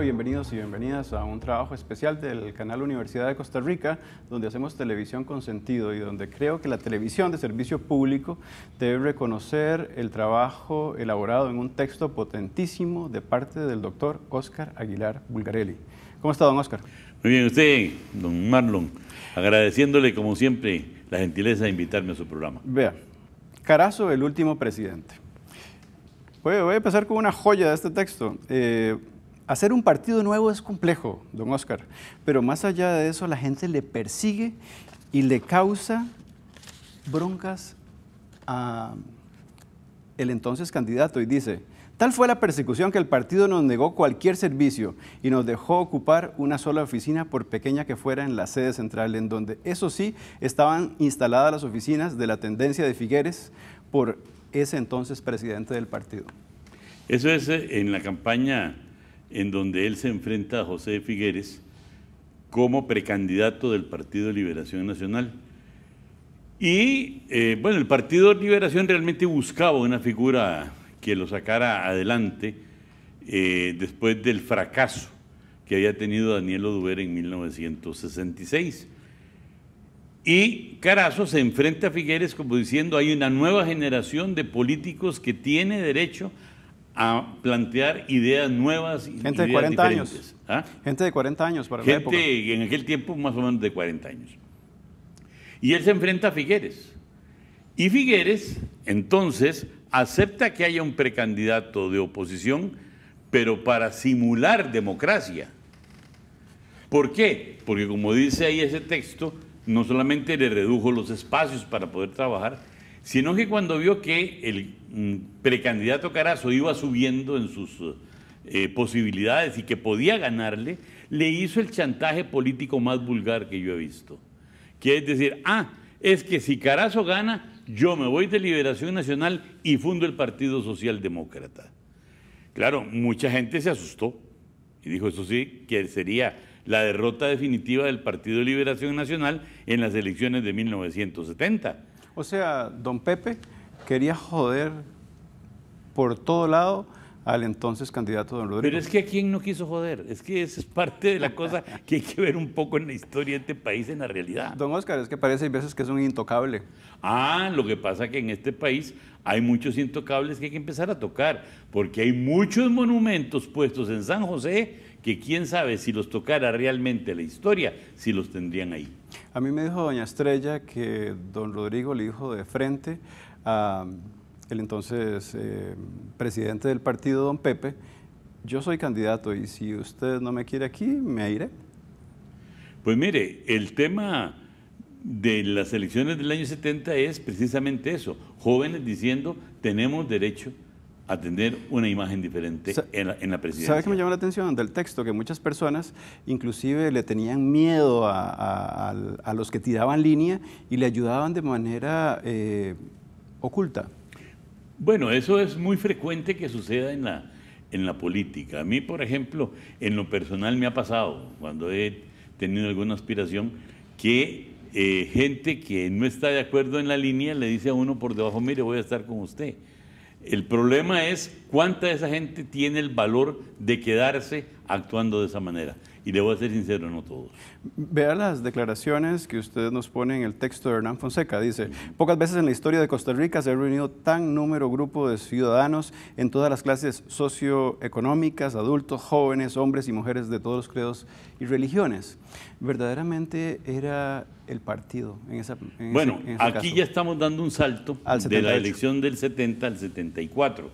bienvenidos y bienvenidas a un trabajo especial del canal Universidad de Costa Rica, donde hacemos televisión con sentido y donde creo que la televisión de servicio público debe reconocer el trabajo elaborado en un texto potentísimo de parte del doctor Oscar Aguilar Bulgarelli. ¿Cómo está, don Oscar? Muy bien, usted, don Marlon, agradeciéndole como siempre la gentileza de invitarme a su programa. Vea, Carazo, el último presidente. Voy, a empezar con una joya de este texto. Eh, Hacer un partido nuevo es complejo, don Oscar, pero más allá de eso la gente le persigue y le causa broncas a el entonces candidato y dice, tal fue la persecución que el partido nos negó cualquier servicio y nos dejó ocupar una sola oficina por pequeña que fuera en la sede central, en donde eso sí estaban instaladas las oficinas de la tendencia de Figueres por ese entonces presidente del partido. Eso es eh, en la campaña en donde él se enfrenta a José Figueres como precandidato del Partido de Liberación Nacional. Y eh, bueno, el Partido Liberación realmente buscaba una figura que lo sacara adelante eh, después del fracaso que había tenido Daniel Oduber en 1966. Y Carazo se enfrenta a Figueres como diciendo, hay una nueva generación de políticos que tiene derecho a plantear ideas nuevas. Gente de 40 años. ¿ah? Gente de 40 años para la época. en aquel tiempo más o menos de 40 años. Y él se enfrenta a Figueres. Y Figueres, entonces, acepta que haya un precandidato de oposición, pero para simular democracia. ¿Por qué? Porque como dice ahí ese texto, no solamente le redujo los espacios para poder trabajar, sino que cuando vio que el mm, precandidato Carazo iba subiendo en sus eh, posibilidades y que podía ganarle, le hizo el chantaje político más vulgar que yo he visto. Que es decir, ah, es que si Carazo gana, yo me voy de Liberación Nacional y fundo el Partido Socialdemócrata. Claro, mucha gente se asustó y dijo, eso sí, que sería la derrota definitiva del Partido de Liberación Nacional en las elecciones de 1970. O sea, don Pepe quería joder por todo lado al entonces candidato don Rodrigo. Pero es que a quién no quiso joder, es que eso es parte de la cosa que hay que ver un poco en la historia de este país, en la realidad. Don Oscar, es que parece a veces que es un intocable. Ah, lo que pasa que en este país hay muchos intocables que hay que empezar a tocar, porque hay muchos monumentos puestos en San José que quién sabe si los tocara realmente la historia, si los tendrían ahí. A mí me dijo doña Estrella que don Rodrigo le dijo de frente a ah, el entonces eh, presidente del partido, don Pepe, yo soy candidato y si usted no me quiere aquí, me iré. Pues mire, el tema de las elecciones del año 70 es precisamente eso, jóvenes diciendo tenemos derecho atender una imagen diferente en, la, presidencia. ¿Sabes qué me llama la atención del texto? Que muchas personas inclusive le tenían miedo a, a, los que tiraban línea y le ayudaban de manera eh, oculta. Bueno, eso es muy frecuente que suceda en la, en la política. A mí, por ejemplo, en lo personal me ha pasado, cuando he tenido alguna aspiración, que eh, gente que no está de acuerdo en la línea le dice a uno por debajo, mire, voy a estar con usted. El problema es cuánta de esa gente tiene el valor de quedarse actuando de esa manera. Y debo ser sincero, no todos. Vea las declaraciones que usted nos pone en el texto de Hernán Fonseca. Dice, pocas veces en la historia de Costa Rica se ha reunido tan número grupo de ciudadanos en todas las clases socioeconómicas, adultos, jóvenes, hombres y mujeres de todos los credos y religiones. Verdaderamente era el partido en esa... bueno, aquí ya estamos dando un salto de la elección del 70 al 74.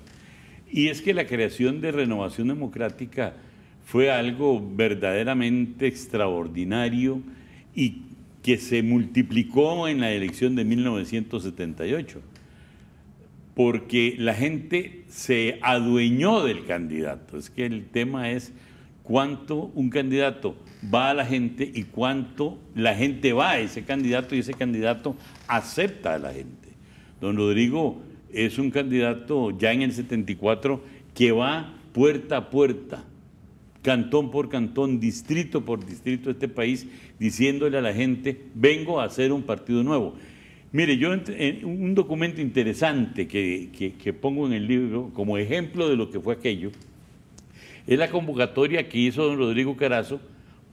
Y es que la creación de Renovación Democrática fue algo verdaderamente extraordinario y que se multiplicó en la elección de 1978, porque la gente se adueñó del candidato. Es que el tema es cuánto un candidato va a la gente y cuánto la gente va a ese candidato y ese candidato acepta a la gente. Don Rodrigo es un candidato ya en el 74 que va puerta a puerta cantón por cantón, distrito por distrito de este país, diciéndole a la gente, vengo a hacer un partido nuevo. Mire, yo un documento interesante que, que, pongo en el libro como ejemplo de lo que fue aquello, es la convocatoria que hizo don Rodrigo Carazo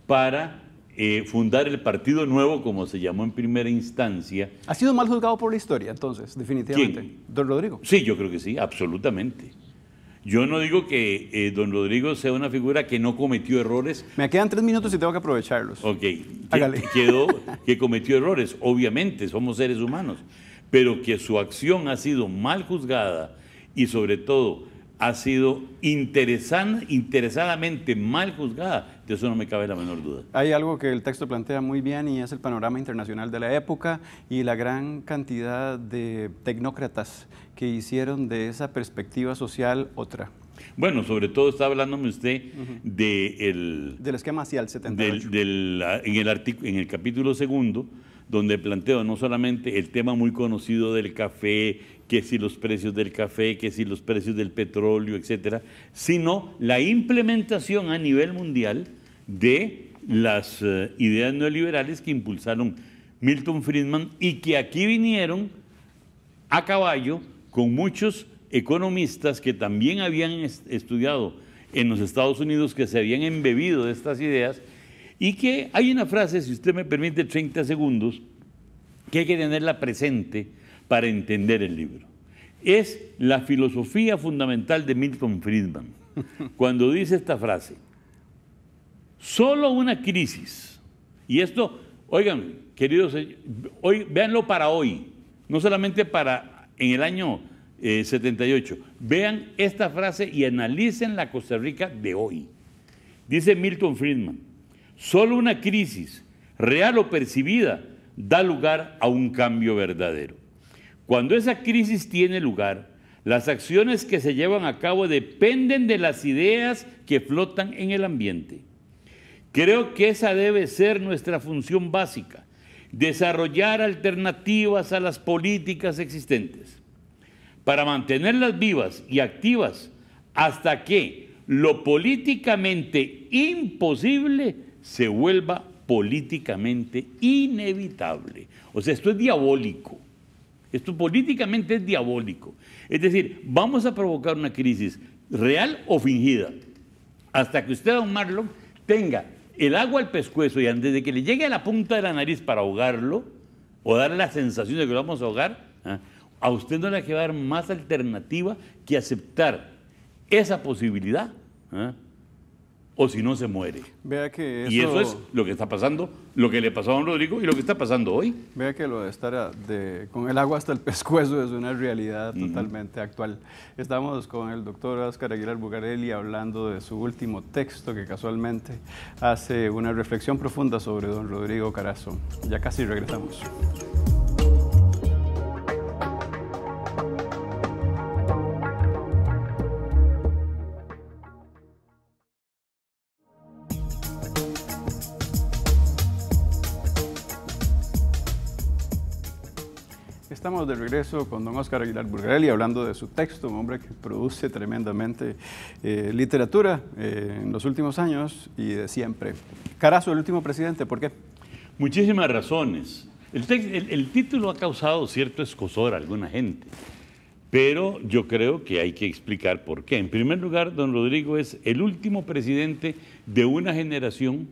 para eh, fundar el Partido Nuevo, como se llamó en primera instancia. ¿Ha sido mal juzgado por la historia, entonces, definitivamente? Don Rodrigo. Sí, yo creo que sí, absolutamente. Yo no digo que eh, don Rodrigo sea una figura que no cometió errores. Me quedan tres minutos y tengo que aprovecharlos. Ok, Hágale. quedó que cometió errores, obviamente, somos seres humanos, pero que su acción ha sido mal juzgada y sobre todo ha sido interesan, interesadamente mal juzgada eso no me cabe la menor duda. Hay algo que el texto plantea muy bien y es el panorama internacional de la época y la gran cantidad de tecnócratas que hicieron de esa perspectiva social otra. Bueno, sobre todo está hablándome usted de el, del esquema hacia el 78. Del, ah, en, el en el capítulo segundo, donde planteo no solamente el tema muy conocido del café, que si los precios del café, que si los precios del petróleo, etcétera, sino la implementación a nivel mundial de las eh, ideas neoliberales que impulsaron Milton Friedman y que aquí vinieron a caballo con muchos economistas que también habían estudiado en los Estados Unidos, que se habían embebido de estas ideas, y que hay una frase, si usted me permite 30 segundos, que hay que tenerla presente para entender el libro. Es la filosofía fundamental de Milton Friedman, cuando dice esta frase, Solo una crisis. Y esto, oigan, queridos, eh, hoy, véanlo para hoy, no solamente para en el año 78. Eh, Vean esta frase y analicen la Costa Rica de hoy. Dice Milton Friedman, solo una crisis, real o percibida, da lugar a un cambio verdadero. Cuando esa crisis tiene lugar, las acciones que se llevan a cabo dependen de las ideas que flotan en el ambiente. Creo que esa debe ser nuestra función básica, desarrollar alternativas a las políticas existentes para mantenerlas vivas y activas hasta que lo políticamente imposible se vuelva políticamente inevitable. O sea, esto es diabólico. Esto políticamente es diabólico. Es decir, vamos a provocar una crisis real o fingida hasta que usted, don Marlon, tenga el agua al pescuezo y antes de que le llegue a la punta de la nariz para ahogarlo o darle la sensación de que lo vamos a ahogar, ¿ah? a usted no le queda más alternativa que aceptar esa posibilidad. ¿ah? o si no se muere. Vea que eso... Y eso es lo que está pasando, lo que le pasó a don Rodrigo y lo que está pasando hoy. Vea que lo de estar con el agua hasta el pescuezo es una realidad totalmente actual. Estamos con el doctor Oscar Aguilar Bugarelli hablando de su último texto que casualmente hace una reflexión profunda sobre don Rodrigo Carazo. Ya casi regresamos. de regreso con don Oscar Aguilar Burgarelli hablando de su texto, un hombre que produce tremendamente eh, literatura eh, en los últimos años y de siempre. Carazo, el último presidente, ¿por qué? Muchísimas razones. El, título ha causado cierto escosor a alguna gente, pero yo creo que hay que explicar por qué. En primer lugar, don Rodrigo es el último presidente de una generación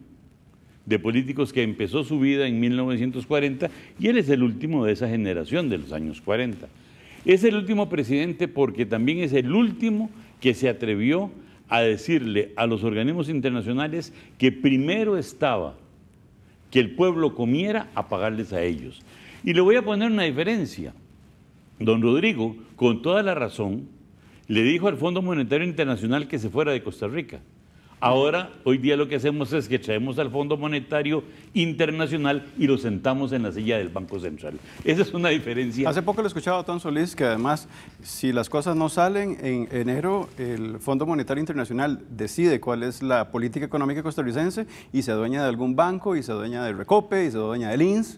de políticos que empezó su vida en 1940 y él es el último de esa generación de los años 40. Es el último presidente porque también es el último que se atrevió a decirle a los organismos internacionales que primero estaba que el pueblo comiera a pagarles a ellos. Y le voy a poner una diferencia. Don Rodrigo, con toda la razón, le dijo al Fondo Monetario Internacional que se fuera de Costa Rica. Ahora, hoy día lo que hacemos es que traemos al Fondo Monetario Internacional y lo sentamos en la silla del Banco Central. Esa es una diferencia. Hace poco lo escuchaba a Tom Solís que además, si las cosas no salen en enero, el Fondo Monetario Internacional decide cuál es la política económica costarricense y se adueña de algún banco y se adueña del Recope y se adueña del INS.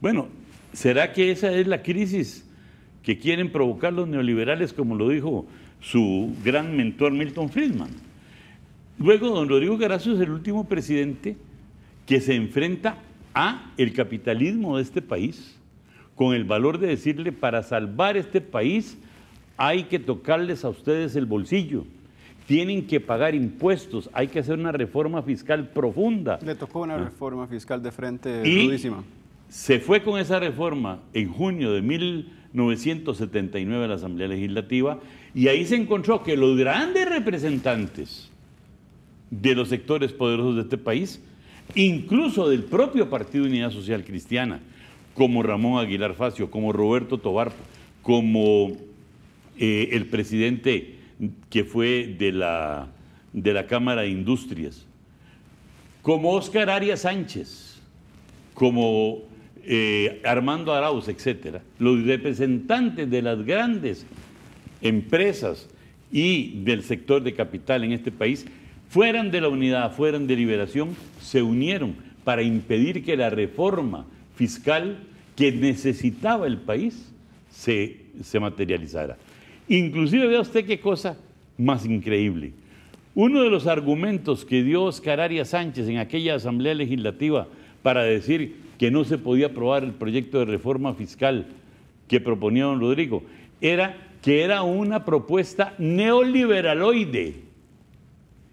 Bueno, ¿será que esa es la crisis que quieren provocar los neoliberales, como lo dijo su gran mentor Milton Friedman? Luego, don Rodrigo Carazo es el último presidente que se enfrenta a el capitalismo de este país con el valor de decirle, para salvar este país hay que tocarles a ustedes el bolsillo, tienen que pagar impuestos, hay que hacer una reforma fiscal profunda. Le tocó una ah. reforma fiscal de frente y Se fue con esa reforma en junio de 1979 a la Asamblea Legislativa y ahí se encontró que los grandes representantes de los sectores poderosos de este país, incluso del propio Partido Unidad Social Cristiana, como Ramón Aguilar Facio, como Roberto Tobar, como eh, el presidente que fue de la, de la Cámara de Industrias, como Óscar Arias Sánchez, como eh, Armando Arauz, etcétera, los representantes de las grandes empresas y del sector de capital en este país fueran de la unidad, fueran de liberación, se unieron para impedir que la reforma fiscal que necesitaba el país se, materializara. Inclusive vea usted qué cosa más increíble. Uno de los argumentos que dio Oscar Arias Sánchez en aquella asamblea legislativa para decir que no se podía aprobar el proyecto de reforma fiscal que proponía don Rodrigo era que era una propuesta neoliberaloide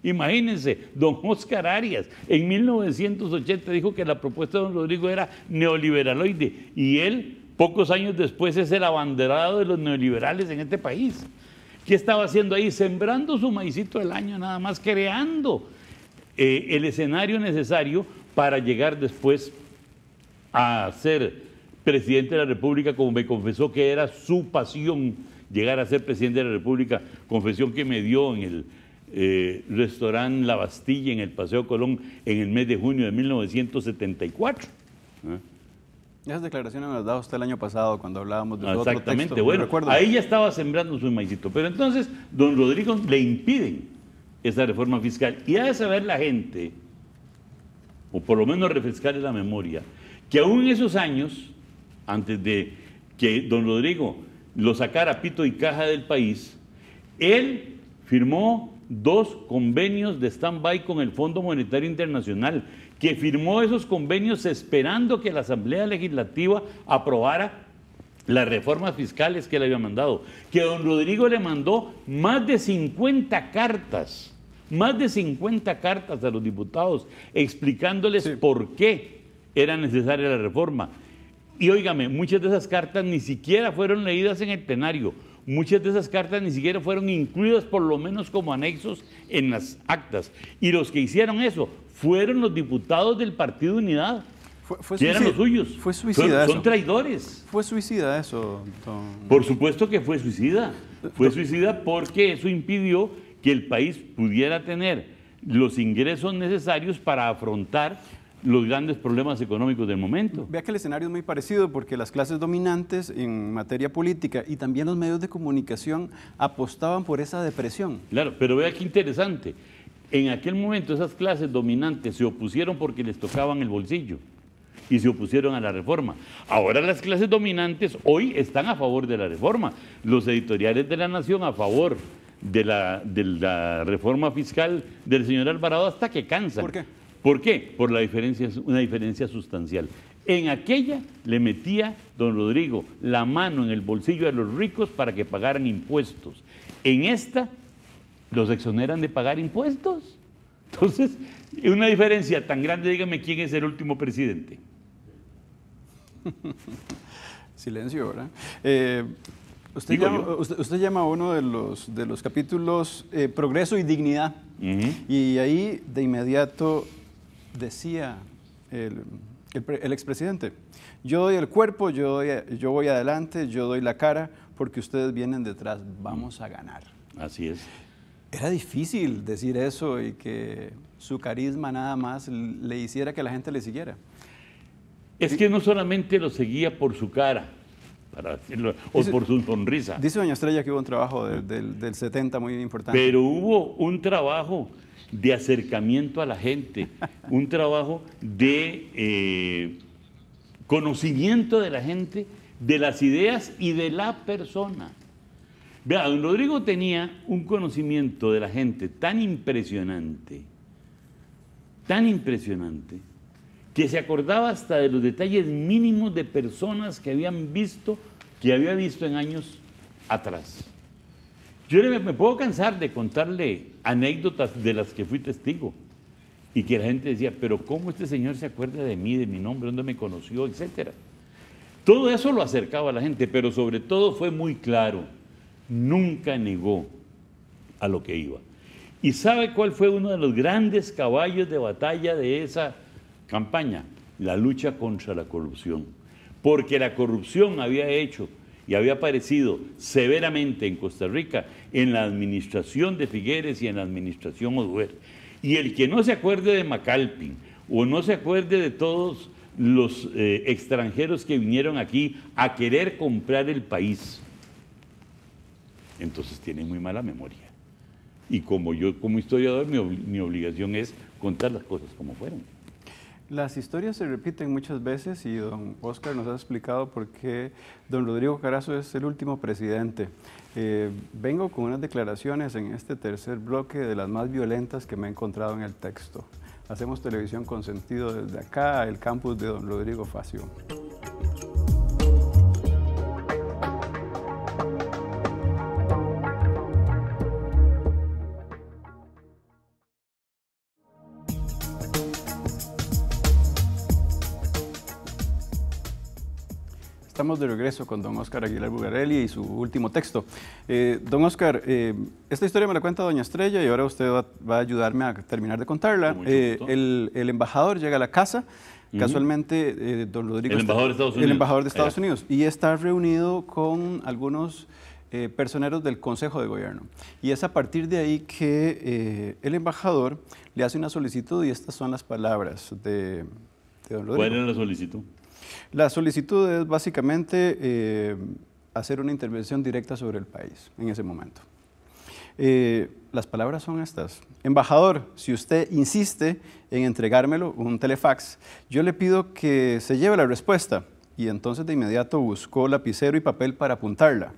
Imagínense, don Oscar Arias en 1980 dijo que la propuesta de don Rodrigo era neoliberaloide y él pocos años después es el abanderado de los neoliberales en este país. ¿Qué estaba haciendo ahí? Sembrando su maicito del año nada más, creando eh, el escenario necesario para llegar después a ser presidente de la República, como me confesó que era su pasión llegar a ser presidente de la República, confesión que me dio en el eh, restaurante La Bastilla en el Paseo Colón en el mes de junio de 1974. ¿eh? Esas declaraciones me las usted el año pasado cuando hablábamos de Exactamente, otro bueno, ahí ya estaba sembrando su maicito. Pero entonces, don Rodrigo le impiden esa reforma fiscal. Y ha de saber la gente, o por lo menos refrescar la memoria, que aún en esos años, antes de que don Rodrigo lo sacara pito y caja del país, él firmó dos convenios de stand-by con el Fondo Monetario Internacional, que firmó esos convenios esperando que la Asamblea Legislativa aprobara las reformas fiscales que le había mandado, que don Rodrigo le mandó más de 50 cartas, más de 50 cartas a los diputados explicándoles por qué era necesaria la reforma. Y óigame, muchas de esas cartas ni siquiera fueron leídas en el plenario Muchas de esas cartas ni siquiera fueron incluidas, por lo menos como anexos, en las actas. Y los que hicieron eso fueron los diputados del Partido Unidad. Fue, eran los suyos. Fue suicida. Son, son traidores. Fue suicida eso. Tom. Por supuesto que fue suicida. Fue suicida porque eso impidió que el país pudiera tener los ingresos necesarios para afrontar los grandes problemas económicos del momento. Vea que el escenario es muy parecido porque las clases dominantes en materia política y también los medios de comunicación apostaban por esa depresión. Claro, pero vea que interesante. En aquel momento esas clases dominantes se opusieron porque les tocaban el bolsillo y se opusieron a la reforma. Ahora las clases dominantes hoy están a favor de la reforma. Los editoriales de la Nación a favor de la, de la reforma fiscal del señor Alvarado hasta que cansan. ¿Por qué? ¿Por qué? Por la diferencia, una diferencia sustancial. En aquella le metía don Rodrigo la mano en el bolsillo de los ricos para que pagaran impuestos. En esta los exoneran de pagar impuestos. Entonces, una diferencia tan grande, dígame quién es el último presidente. Silencio, ¿verdad? Eh, usted, llama, a uno de los, de los capítulos eh, Progreso y Dignidad. Y ahí de inmediato decía el, expresidente, yo doy el cuerpo, yo, yo voy adelante, yo doy la cara, porque ustedes vienen detrás, vamos a ganar. Así es. Era difícil decir eso y que su carisma nada más le hiciera que la gente le siguiera. Es que no solamente lo seguía por su cara, o por su sonrisa. Dice doña Estrella que hubo un trabajo del, 70 muy importante. Pero hubo un trabajo de acercamiento a la gente, un trabajo de eh, conocimiento de la gente, de las ideas y de la persona. Vea, don Rodrigo tenía un conocimiento de la gente tan impresionante, tan impresionante, que se acordaba hasta de los detalles mínimos de personas que habían visto, que había visto en años atrás. Yo me, puedo cansar de contarle anécdotas de las que fui testigo y que la gente decía, pero ¿cómo este señor se acuerda de mí, de mi nombre, dónde me conoció, etcétera? Todo eso lo acercaba a la gente, pero sobre todo fue muy claro, nunca negó a lo que iba. ¿Y sabe cuál fue uno de los grandes caballos de batalla de esa campaña, la lucha contra la corrupción, porque la corrupción había hecho y había aparecido severamente en Costa Rica en la administración de Figueres y en la administración Oduer. Y el que no se acuerde de Macalpin o no se acuerde de todos los eh, extranjeros que vinieron aquí a querer comprar el país, entonces tiene muy mala memoria. Y como yo como historiador mi obligación es contar las cosas como fueron. Las historias se repiten muchas veces y don Oscar nos ha explicado por qué don Rodrigo Carazo es el último presidente. Eh, vengo con unas declaraciones en este tercer bloque de las más violentas que me he encontrado en el texto. Hacemos televisión con sentido desde acá, el campus de don Rodrigo Facio. Estamos de regreso con don Oscar Aguilar Bugarelli y su último texto. Eh, don Oscar, eh, esta historia me la cuenta doña Estrella y ahora usted va, a ayudarme a terminar de contarla. Eh, el, embajador llega a la casa, casualmente don Rodrigo... El embajador de Estados Unidos. El embajador de Estados Unidos. Y está reunido con algunos... personeros del Consejo de Gobierno. Y es a partir de ahí que el embajador le hace una solicitud y estas son las palabras de, de don Rodrigo. ¿Cuál la solicitud? La solicitud es básicamente eh, hacer una intervención directa sobre el país en ese momento. Eh, las palabras son estas. Embajador, si usted insiste en entregármelo un telefax, yo le pido que se lleve la respuesta. Y entonces de inmediato buscó lapicero y papel para apuntarla.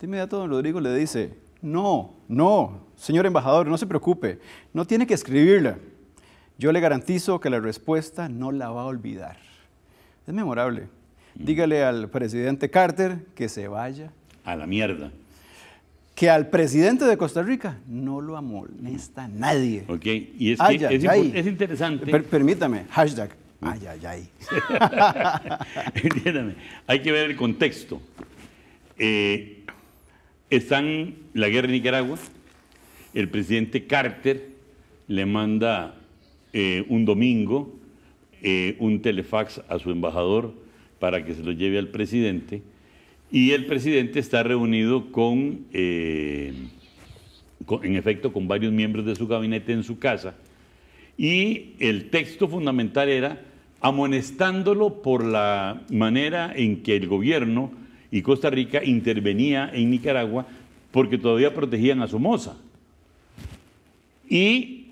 De inmediato don Rodrigo le dice, no, no, señor embajador, no se preocupe, no tiene que escribirla. Yo le garantizo que la respuesta no la va a olvidar. Es memorable. Mm. Dígale al presidente Carter que se vaya. A la mierda. Que al presidente de Costa Rica no lo amonesta nadie. Ok, y es, ah, interesante. permítame, hashtag. Ay, ay, ay. Entiéndame, hay que ver el contexto. Está eh, están la guerra en Nicaragua, el presidente Carter le manda eh, un domingo eh, un telefax a su embajador para que se lo lleve al presidente. Y el presidente está reunido eh, con, en efecto, con varios miembros de su gabinete en su casa. Y el texto fundamental era amonestándolo por la manera en que el gobierno y Costa Rica intervenía en Nicaragua porque todavía protegían a Somoza. Y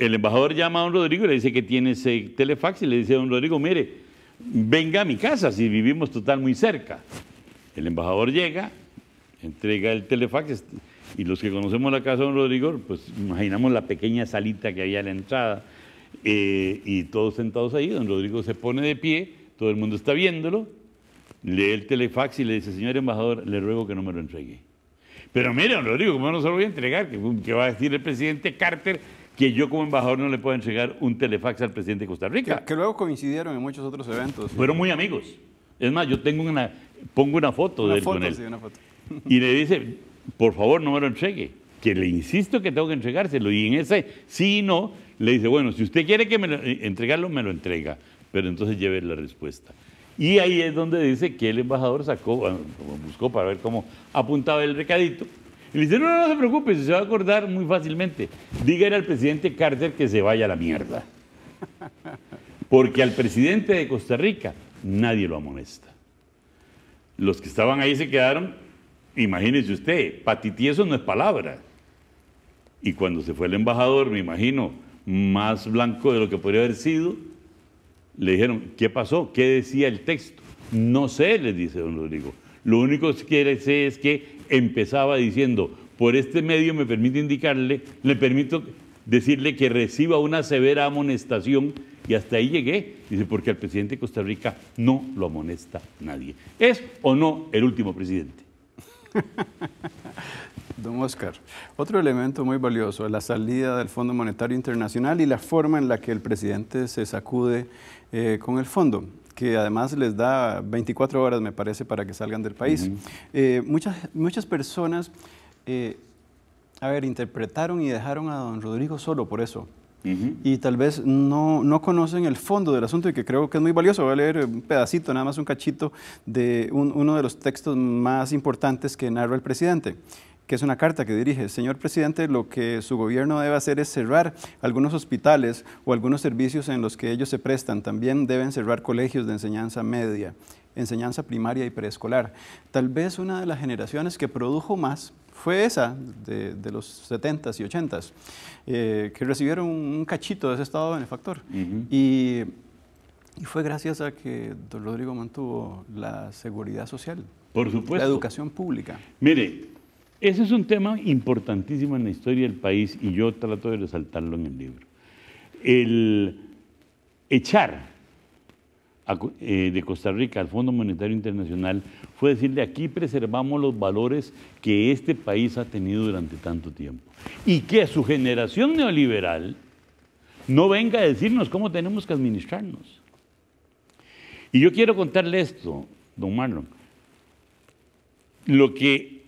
el embajador llama a don Rodrigo y le dice que tiene ese telefax y le dice a don Rodrigo, mire, venga a mi casa si vivimos total muy cerca. El embajador llega, entrega el telefax y los que conocemos la casa de don Rodrigo, pues imaginamos la pequeña salita que había a la entrada eh, y todos sentados ahí, don Rodrigo se pone de pie, todo el mundo está viéndolo, lee el telefax y le dice, señor embajador, le ruego que no me lo entregue. Pero mire, don Rodrigo, ¿cómo no se lo voy a entregar? ¿Qué va a decir el presidente Carter que yo como embajador no le puedo entregar un telefax al presidente de Costa Rica. Que, luego coincidieron en muchos otros eventos. Fueron muy amigos. Es más, yo tengo una, pongo una foto de él con Y le dice, por favor, no me lo entregue. Que le insisto que tengo que entregárselo. Y en ese sí y no, le dice, bueno, si usted quiere que me lo, eh, entregarlo, me lo entrega. Pero entonces lleve la respuesta. Y ahí es donde dice que el embajador sacó, buscó para ver cómo apuntaba el recadito y le dice, no, no, se preocupe, se va a acordar muy fácilmente. Dígale al presidente Carter que se vaya a la mierda. Porque al presidente de Costa Rica nadie lo amonesta. Los que estaban ahí se quedaron, imagínese usted, eso no es palabra. Y cuando se fue el embajador, me imagino, más blanco de lo que podría haber sido, le dijeron, ¿qué pasó? ¿Qué decía el texto? No sé, les dice don Rodrigo. Lo único que sé es que empezaba diciendo, por este medio me permite indicarle, le permito decirle que reciba una severa amonestación y hasta ahí llegué, dice, porque al presidente de Costa Rica no lo amonesta nadie. ¿Es o no el último presidente? Don Oscar, otro elemento muy valioso es la salida del Fondo Monetario Internacional y la forma en la que el presidente se sacude eh, con el fondo que además les da 24 horas, me parece, para que salgan del país. Eh, muchas, muchas personas, eh, a ver, interpretaron y dejaron a don Rodrigo solo por eso. Y tal vez no, no, conocen el fondo del asunto y que creo que es muy valioso. Voy a leer un pedacito, nada más un cachito, de uno de los textos más importantes que narra el presidente que es una carta que dirige, señor presidente, lo que su gobierno debe hacer es cerrar algunos hospitales o algunos servicios en los que ellos se prestan. También deben cerrar colegios de enseñanza media, enseñanza primaria y preescolar. Tal vez una de las generaciones que produjo más fue esa de, los 70s y 80s, eh, que recibieron un cachito de ese estado benefactor. y, y fue gracias a que don Rodrigo mantuvo la seguridad social. Por supuesto. La educación pública. Mire, ese es un tema importantísimo en la historia del país y yo trato de resaltarlo en el libro. El echar eh, de Costa Rica al Fondo Monetario Internacional fue decirle aquí preservamos los valores que este país ha tenido durante tanto tiempo y que su generación neoliberal no venga a decirnos cómo tenemos que administrarnos. Y yo quiero contarle esto, don Marlon. Lo que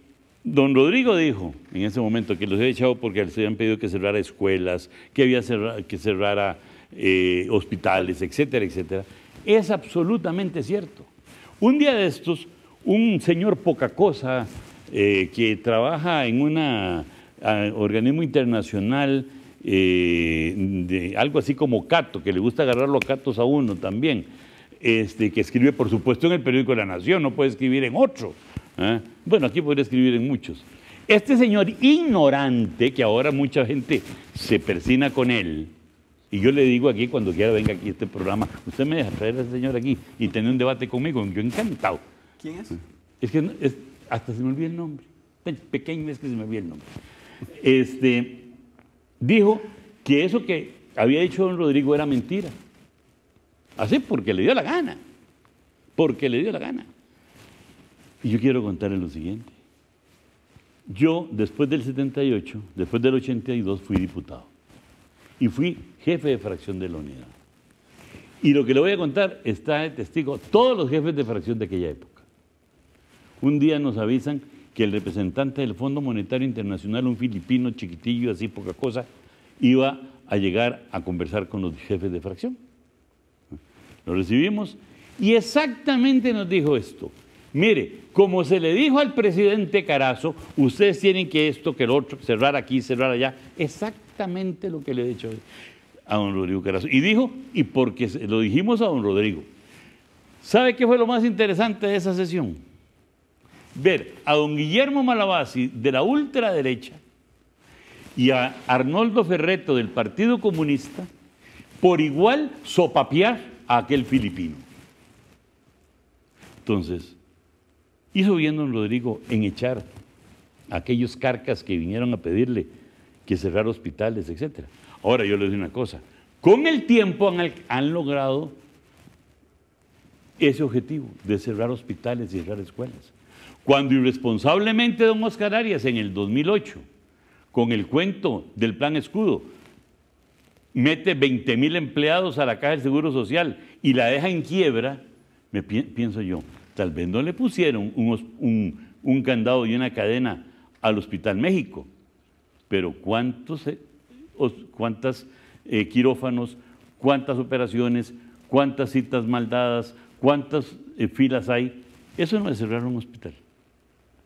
Don Rodrigo dijo en ese momento que los había echado porque les habían pedido que cerrara escuelas, que había que cerrara eh, hospitales, etcétera, etcétera. Es absolutamente cierto. Un día de estos, un señor poca cosa eh, que trabaja en un organismo internacional, eh, algo así como Cato, que le gusta agarrar los catos a uno también, este, que escribe por supuesto en el periódico La Nación, no puede escribir en otro. ¿Eh? Bueno, aquí podría escribir en muchos. Este señor ignorante, que ahora mucha gente se persina con él, y yo le digo aquí, cuando quiera, venga aquí este programa, usted me deja traer a ese señor aquí y tener un debate conmigo, yo encantado. ¿Quién es? Es que hasta se me olvida el nombre. Pequeño es que se me olvidó el nombre. Este, dijo que eso que había dicho don Rodrigo era mentira. Así porque le dio la gana. Porque le dio la gana. Y yo quiero contarle lo siguiente. Yo, después del 78, después del 82, fui diputado. Y fui jefe de fracción de la unidad. Y lo que le voy a contar está de testigo todos los jefes de fracción de aquella época. Un día nos avisan que el representante del Fondo Monetario Internacional, un filipino chiquitillo, así poca cosa, iba a llegar a conversar con los jefes de fracción. Lo recibimos y exactamente nos dijo esto. Mire, como se le dijo al presidente Carazo, ustedes tienen que esto, que el otro, cerrar aquí, cerrar allá. Exactamente lo que le he dicho a don Rodrigo Carazo. Y dijo, y porque lo dijimos a don Rodrigo. ¿Sabe qué fue lo más interesante de esa sesión? Ver a don Guillermo Malabasi de la ultraderecha y a Arnoldo Ferreto del Partido Comunista por igual sopapear a aquel filipino. Entonces, Hizo bien don Rodrigo en echar a aquellos carcas que vinieron a pedirle que cerrar hospitales, etc. Ahora yo les digo una cosa, con el tiempo han, logrado ese objetivo de cerrar hospitales y cerrar escuelas. Cuando irresponsablemente don Oscar Arias en el 2008, con el cuento del plan escudo, mete 20.000 mil empleados a la Caja del Seguro Social y la deja en quiebra, me pienso yo, Tal vez no le pusieron un, candado y una cadena al Hospital México, pero ¿cuántos, eh, cuántas eh, quirófanos, cuántas operaciones, cuántas citas mal dadas, cuántas eh, filas hay? Eso no es cerrar un hospital.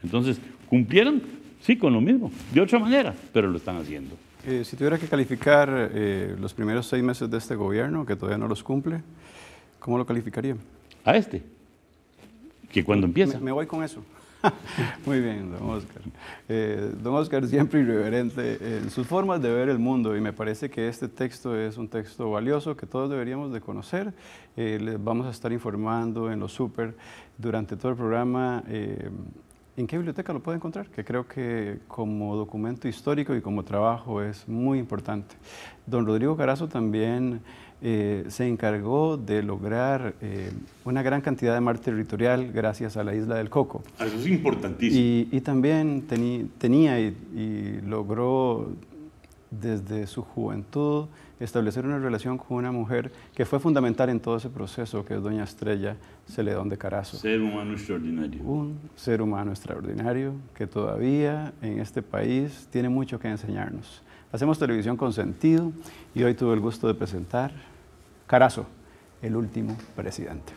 Entonces, cumplieron, sí, con lo mismo, de otra manera, pero lo están haciendo. si tuviera que calificar los primeros seis meses de este gobierno, que todavía no los cumple, ¿cómo lo calificaría? A este que cuando empieza. Me, voy con eso. Muy bien, don Oscar. Eh, don Oscar siempre irreverente en sus formas de ver el mundo y me parece que este texto es un texto valioso que todos deberíamos de conocer. Eh, les vamos a estar informando en lo súper durante todo el programa. Eh, ¿En qué biblioteca lo puede encontrar? Que creo que como documento histórico y como trabajo es muy importante. Don Rodrigo Carazo también eh, se encargó de lograr eh, una gran cantidad de mar territorial gracias a la isla del Coco. Eso es importantísimo. Y, también tenía y, logró desde su juventud establecer una relación con una mujer que fue fundamental en todo ese proceso, que es doña Estrella Celedón de Carazo. Ser humano extraordinario. Un ser humano extraordinario que todavía en este país tiene mucho que enseñarnos. Hacemos televisión con sentido y hoy tuve el gusto de presentar Carazo, el último presidente.